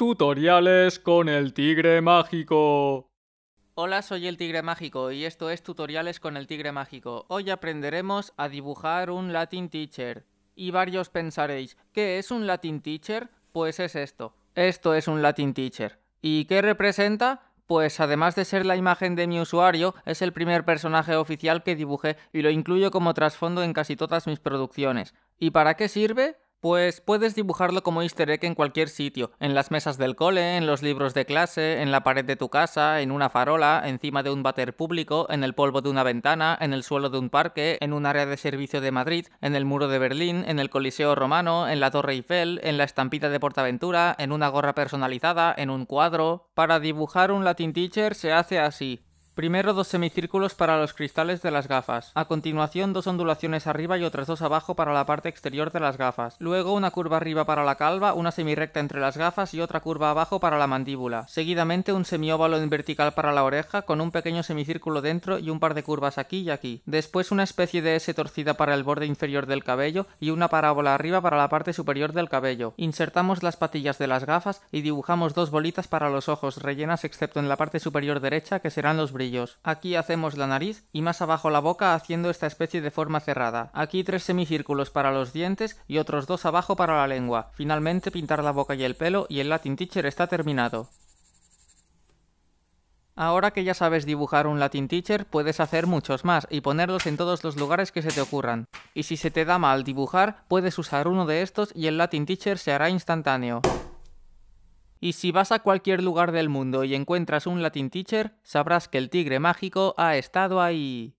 Tutoriales con el tigre mágico. Hola, soy el tigre mágico y esto es Tutoriales con el tigre mágico. Hoy aprenderemos a dibujar un Latin Teacher. Y varios pensaréis, ¿qué es un Latin Teacher? Pues es esto. Esto es un Latin Teacher. ¿Y qué representa? Pues además de ser la imagen de mi usuario, es el primer personaje oficial que dibujé y lo incluyo como trasfondo en casi todas mis producciones. ¿Y para qué sirve? Pues puedes dibujarlo como easter egg en cualquier sitio, en las mesas del cole, en los libros de clase, en la pared de tu casa, en una farola, encima de un váter público, en el polvo de una ventana, en el suelo de un parque, en un área de servicio de Madrid, en el muro de Berlín, en el Coliseo Romano, en la Torre Eiffel, en la estampita de Portaventura, en una gorra personalizada, en un cuadro... Para dibujar un Latin Teacher se hace así. Primero dos semicírculos para los cristales de las gafas. A continuación dos ondulaciones arriba y otras dos abajo para la parte exterior de las gafas. Luego una curva arriba para la calva, una semirrecta entre las gafas y otra curva abajo para la mandíbula. Seguidamente un semióvalo en vertical para la oreja con un pequeño semicírculo dentro y un par de curvas aquí y aquí. Después una especie de S torcida para el borde inferior del cabello y una parábola arriba para la parte superior del cabello. Insertamos las patillas de las gafas y dibujamos dos bolitas para los ojos rellenas excepto en la parte superior derecha que serán los brillos. Aquí hacemos la nariz y más abajo la boca haciendo esta especie de forma cerrada. Aquí tres semicírculos para los dientes y otros dos abajo para la lengua. Finalmente pintar la boca y el pelo y el Latin Teacher está terminado. Ahora que ya sabes dibujar un Latin Teacher, puedes hacer muchos más y ponerlos en todos los lugares que se te ocurran. Y si se te da mal dibujar, puedes usar uno de estos y el Latin Teacher se hará instantáneo. Y si vas a cualquier lugar del mundo y encuentras un Latin Teacher, sabrás que el tigre mágico ha estado ahí.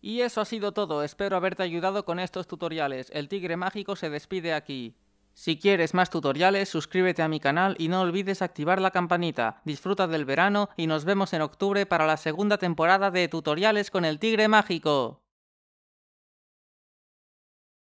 Y eso ha sido todo, espero haberte ayudado con estos tutoriales. El tigre mágico se despide aquí. Si quieres más tutoriales, suscríbete a mi canal y no olvides activar la campanita. Disfruta del verano y nos vemos en octubre para la segunda temporada de Tutoriales con el Tigre Mágico.